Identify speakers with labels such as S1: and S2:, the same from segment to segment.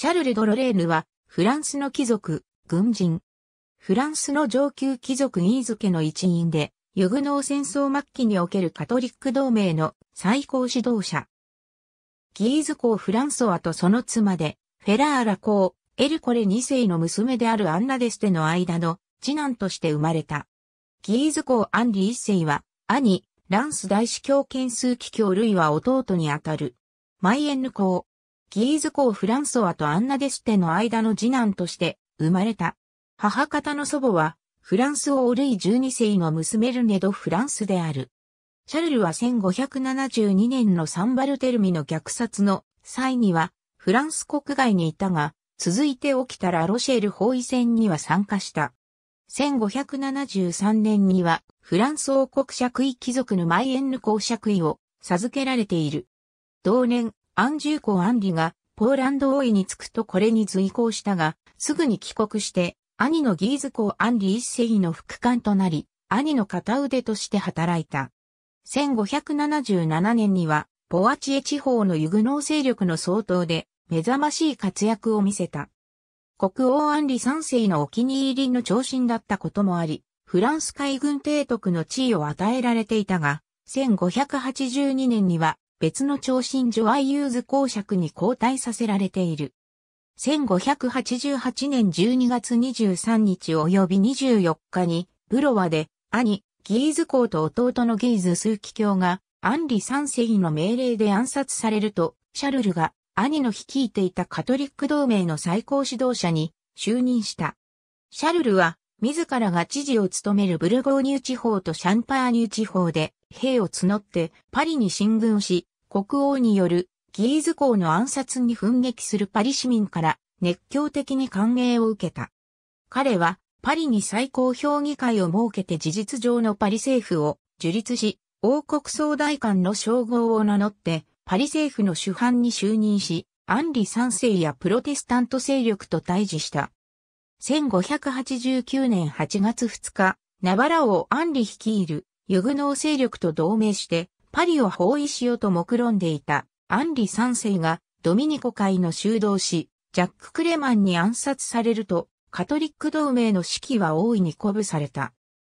S1: シャルル・ドロレーヌは、フランスの貴族、軍人。フランスの上級貴族イーズ家の一員で、ユグノー戦争末期におけるカトリック同盟の最高指導者。ギーズ公フランソワとその妻で、フェラーラ公、エルコレ2世の娘であるアンナデステの間の次男として生まれた。ギーズ公アンリ1世は、兄、ランス大司教権数機教類は弟にあたる。マイエンヌ公、ギーズ公フランソワとアンナ・デステの間の次男として生まれた。母方の祖母は、フランス王ルイ12世の娘ルネド・フランスである。シャルルは1572年のサンバルテルミの虐殺の際には、フランス国外にいたが、続いて起きたラロシェル包囲戦には参加した。1573年には、フランス王国爵位貴族のマイエンヌ公爵位を授けられている。同年、アンジューコ・アンリがポーランド王位につくとこれに随行したが、すぐに帰国して、兄のギーズコ・アンリ一世の副官となり、兄の片腕として働いた。1577年には、ポアチエ地方のユグノー勢力の総統で、目覚ましい活躍を見せた。国王アンリ三世のお気に入りの長身だったこともあり、フランス海軍提督の地位を与えられていたが、1582年には別の長身女愛ユーズ公爵に交代させられている。1588年12月23日及び24日に、ブロワで、兄、ギーズ公と弟のギーズ枢機卿が、アンリ三世の命令で暗殺されると、シャルルが、兄の率いていたカトリック同盟の最高指導者に就任した。シャルルは自らが知事を務めるブルゴーニュ地方とシャンパーニュ地方で兵を募ってパリに進軍し、国王によるギーズ公の暗殺に奮撃するパリ市民から熱狂的に歓迎を受けた。彼はパリに最高評議会を設けて事実上のパリ政府を樹立し、王国総大官の称号を名乗ってパリ政府の主犯に就任し、アンリ三世やプロテスタント勢力と対峙した。1589年8月2日、ナバラ王アンリ率いるユグノー勢力と同盟してパリを包囲しようと目論んでいたアンリ3世がドミニコ会の修道士ジャック・クレマンに暗殺されるとカトリック同盟の指揮は大いに鼓舞された。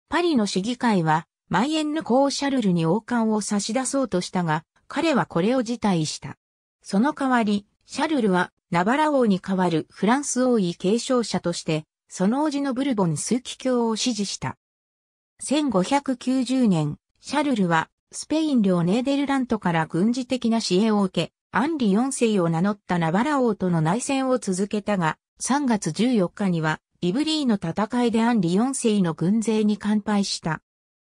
S1: パリの市議会はマイエンヌ公シャルルに王冠を差し出そうとしたが彼はこれを辞退した。その代わり、シャルルはナバラ王に代わるフランス王位継承者として、その叔父のブルボン枢機卿を支持した。1590年、シャルルは、スペイン領ネーデルラントから軍事的な支援を受け、アンリ4世を名乗ったナバラ王との内戦を続けたが、3月14日には、イブリーの戦いでアンリ4世の軍勢に完敗した。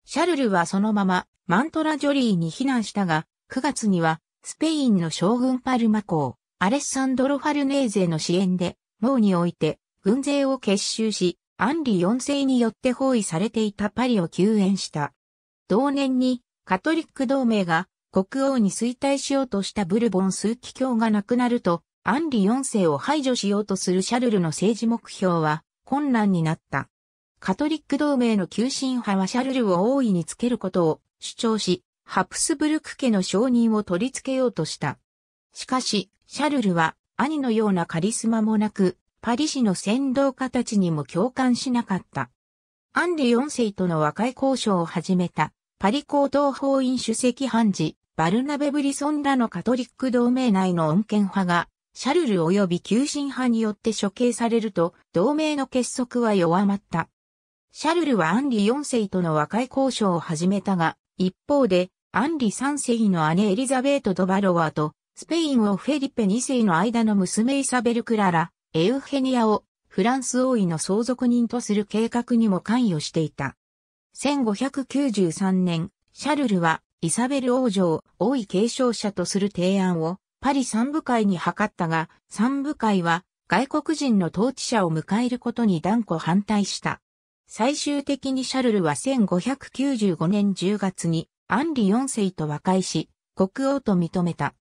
S1: シャルルはそのまま、マントラジョリーに避難したが、9月には、スペインの将軍パルマ公、アレッサンドロ・ファルネーゼの支援で、モーにおいて、軍勢を結集し、アンリ4世によって包囲されていたパリを救援した。同年に、カトリック同盟が、国王に衰退しようとしたブルボン数奇教が亡くなると、アンリ4世を排除しようとするシャルルの政治目標は、困難になった。カトリック同盟の急進派はシャルルを大いにつけることを主張し、ハプスブルク家の承認を取り付けようとした。しかし、シャルルは兄のようなカリスマもなく、パリ市の先導家たちにも共感しなかった。アンリ4世との和解交渉を始めた、パリ高等法院主席判事、バルナベ・ブリソンらのカトリック同盟内の恩恵派が、シャルル及び急進派によって処刑されると、同盟の結束は弱まった。シャルルはアンリ4世との和解交渉を始めたが、一方で、アンリ3世の姉エリザベート・ドバロワとスペイン王フェリペ2世の間の娘イサベル・クララ、エウヘニアをフランス王位の相続人とする計画にも関与していた。1593年、シャルルはイサベル王女を王位継承者とする提案をパリ三部会に諮ったが、三部会は外国人の統治者を迎えることに断固反対した。最終的にシャルルは1595年10月にアンリ4世と和解し、国王と認めた。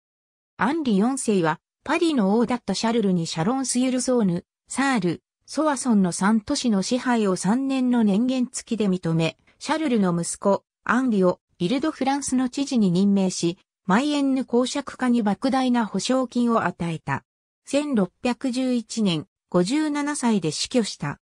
S1: アンリ4世は、パリの王だったシャルルにシャロンス・ユルソーヌ、サール、ソワソンの3都市の支配を3年の年限付きで認め、シャルルの息子、アンリをイルド・フランスの知事に任命し、マイエンヌ公爵家に莫大な保証金を与えた。1611年、57歳で死去した。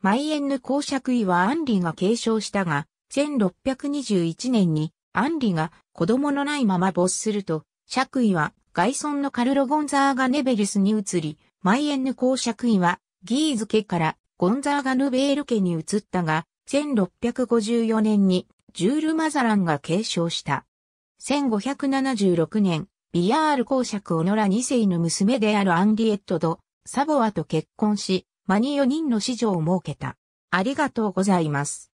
S1: マイエンヌ公爵位はアンリが継承したが、1621年にアンリが子供のないまま没すると、爵位は外孫のカルロ・ゴンザーガ・ネベリスに移り、マイエンヌ公爵位はギーズ家からゴンザーガ・ヌベール家に移ったが、1654年にジュール・マザランが継承した。1576年、ビアール公爵オノラ2世の娘であるアンリエットド、サボアと結婚し、マニ4人の子女を設けた。ありがとうございます。